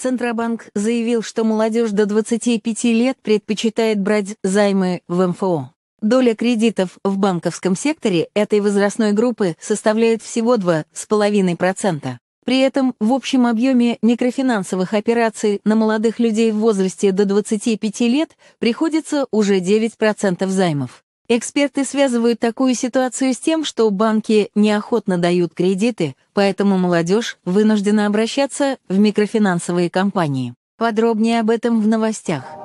Центробанк заявил, что молодежь до 25 лет предпочитает брать займы в МФО. Доля кредитов в банковском секторе этой возрастной группы составляет всего 2,5%. При этом в общем объеме микрофинансовых операций на молодых людей в возрасте до 25 лет приходится уже 9% займов. Эксперты связывают такую ситуацию с тем, что банки неохотно дают кредиты, поэтому молодежь вынуждена обращаться в микрофинансовые компании. Подробнее об этом в новостях.